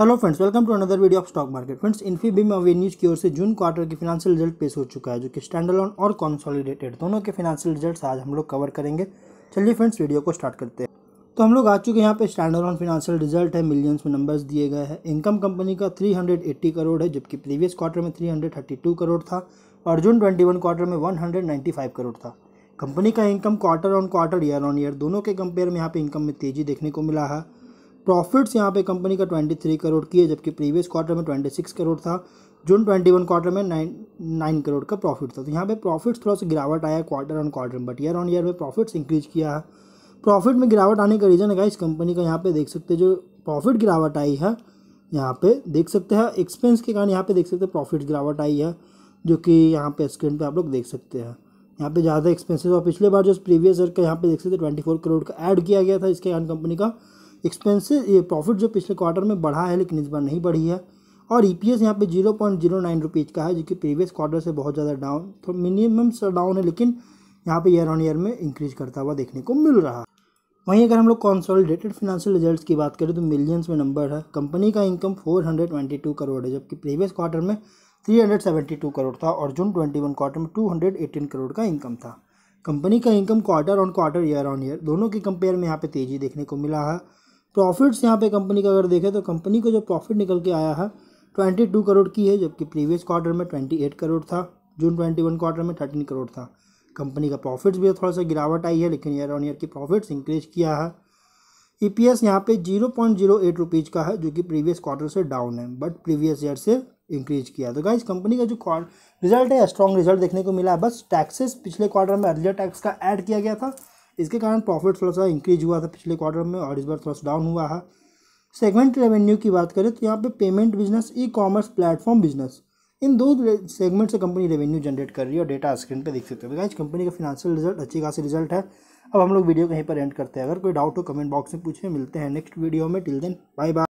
hello friends welcome to another video of stock market friends Infibeam Avenues की ओर से June quarter की फिनेंशियल रिजल्ट पेश हो चुका है जो कि स्टैंडलॉन और कॉन्सोलिडेटेड दोनों के फिनेंशियल रिजल्ट्स आज हम लोग कवर करेंगे चलिए फ्रेंड्स वीडियो को स्टार्ट करते हैं तो हम लोग आ चुके हैं यहाँ पे स्टैंडलॉन फिनेंशियल रिजल्ट है मिलियंस में नंबर्स दिए गए हैं इनकम कंपनी का थ्री करोड़ है जबकि प्रीवियस क्वार्टर में थ्री करोड़ था और जून ट्वेंटी क्वार्टर में वन करोड़ था कंपनी का income quarter on quarter year on year दोनों के कंपेयर में यहाँ पे इनकम में तेज़ी देखने को मिला है प्रॉफिट्स यहाँ पे कंपनी का 23 करोड़ की है जबकि प्रीवियस क्वार्टर में 26 करोड़ था जून 21 क्वार्टर में नाइन नाइन करोड़ का प्रॉफिट था तो यहाँ पे प्रॉफिट्स थोड़ा सा गिरावट आया quarter on quarter but year on year में प्रॉफिट्स इंक्रीज किया है प्रॉफिट में गिरावट आने का रीज़न है इस कंपनी का यहाँ पे देख सकते हैं जो प्रॉफिट गिरावट आई है यहाँ पे देख सकते हैं एक्सपेंस के कारण यहाँ पे देख सकते हैं प्रॉफिट गिरावट आई है जो कि यहाँ पे स्क्रीन पे आप लोग देख सकते हैं यहाँ पे ज़्यादा एक्सपेंसेस और पिछले बार जो प्रीवियस ईयर का यहाँ पे देख सकते हैं ट्वेंटी करोड़ का ऐड किया गया था इसके कारण कंपनी का एक्सपेंसिस ये प्रॉफिट जो पिछले क्वार्टर में बढ़ा है लेकिन इस बार नहीं बढ़ी है और ई पी एस यहाँ पर zero point zero nine rupees का है जो कि प्रीवियस क्वार्टर से बहुत ज़्यादा डाउन तो मिनिमम से डाउन है लेकिन यहाँ पे ईयर ऑन ईयर में इंक्रीज करता हुआ देखने को मिल रहा है वहीं अगर हम लोग कॉन्सोलिडेटेड फिनेंशियल रिजल्ट्स की बात करें तो मिलियंस में नंबर है कंपनी का इनकम 422 करोड़ है जबकि प्रीवियस क्वार्टर में 372 करोड़ था और जून 21 क्वार्टर में 218 करोड़ का इनकम था कंपनी का income quarter on quarter year on year दोनों के कंपेयर में यहाँ पे तेज़ी देखने को मिला है प्रॉफिट्स यहाँ पे कंपनी का अगर देखें तो कंपनी को जो प्रॉफिट निकल के आया है ट्वेंटी टू करोड़ की है जबकि प्रीवियस क्वार्टर में ट्वेंटी एट करोड़ था जून ट्वेंटी वन क्वार्टर में थर्टीन करोड़ था कंपनी का प्रॉफिट्स भी थोड़ा सा गिरावट आई है लेकिन ईयर ऑन ईयर की प्रॉफिट्स इंक्रीज किया है ई पी एस यहाँ पे zero point zero eight rupees का है जो कि प्रीवियस क्वार्टर से डाउन है बट प्रीवियस ईयर से इंक्रीज किया तो गाइज कंपनी का जो रिजल्ट है स्ट्रॉन्ग रिजल्ट देखने को मिला है बस टैक्सेस पिछले क्वार्टर में अर्लियर टैक्स का ऐड किया गया था इसके कारण प्रॉफिट थोड़ा सा इंक्रीज हुआ था पिछले क्वार्टर में और इस बार थोड़ा सा डाउन हुआ है सेगमेंट रेवेन्यू की बात करें तो यहाँ पे payment business e commerce platform business इन दो सेगमेंट से कंपनी रेवेन्यू जनरेट कर रही है और डेटा स्क्रीन पर देख सकते हो इस कंपनी का फिनेंशियल रिजल्ट अच्छी खासी रिजल्ट है अब हम लोग वीडियो कहीं पर एंड करते हैं अगर कोई डाउट हो कमेंट बॉक्स में पूछे मिलते हैं नेक्स्ट वीडियो में टिल देन बाय बाय